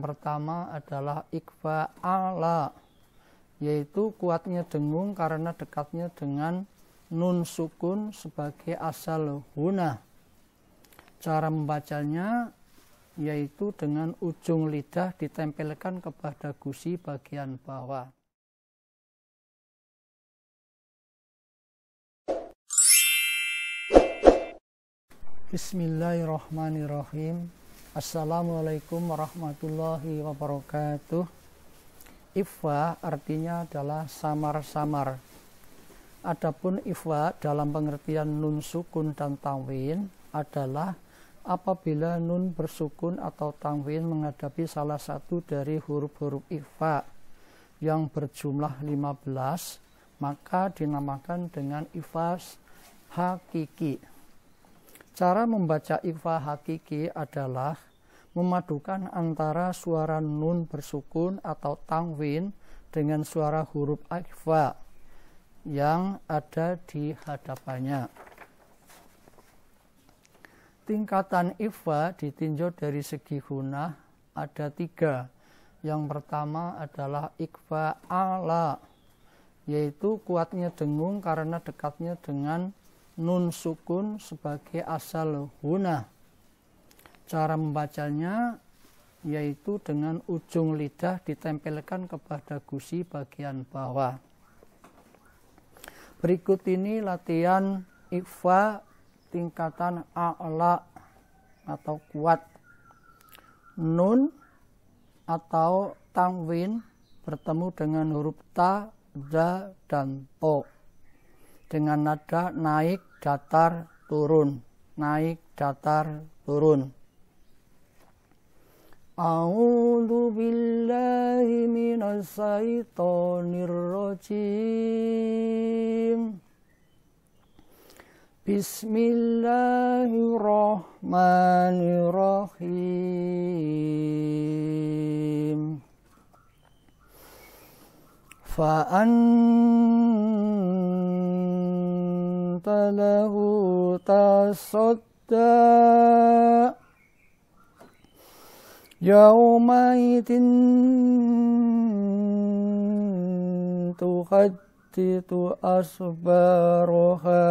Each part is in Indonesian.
Pertama adalah ikfa ala yaitu kuatnya dengung karena dekatnya dengan nun sukun sebagai asal huna. Cara membacanya yaitu dengan ujung lidah ditempelkan kepada gusi bagian bawah. Bismillahirrahmanirrahim. Assalamualaikum warahmatullahi wabarakatuh. Ifwa artinya adalah samar-samar. Adapun ifwa dalam pengertian nun sukun dan tangwin adalah apabila nun bersukun atau tangwin menghadapi salah satu dari huruf-huruf ifwa yang berjumlah 15 maka dinamakan dengan ifas hakiki Cara membaca ifa hakiki adalah memadukan antara suara nun bersukun atau tangwin dengan suara huruf ifa yang ada di hadapannya. Tingkatan ifa ditinjau dari segi hunah ada tiga. Yang pertama adalah ikfa ala, yaitu kuatnya dengung karena dekatnya dengan nun sukun sebagai asal huna. Cara membacanya yaitu dengan ujung lidah ditempelkan kepada gusi bagian bawah. Berikut ini latihan ikhfa tingkatan a'la atau kuat. Nun atau tangwin bertemu dengan huruf ta, da dan to. Dengan nada naik datar, turun, naik, datar, turun. A'udzu billahi minas syaitonir rajim. Bismillahirrahmanirrahim. Fa'an فله له تصدى يومئذ تحدث أخبارها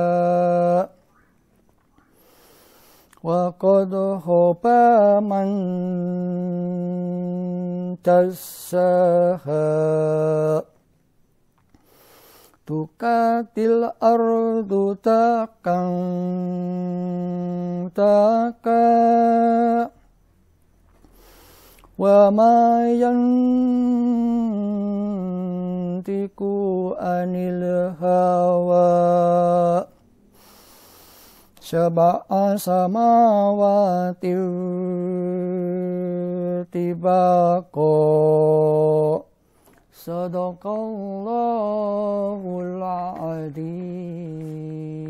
وقد خبى من تساهى tukatil ardu takang taka wa mayan tiku anil hawa Sab'a tiba tibaqa صدق الله العظيم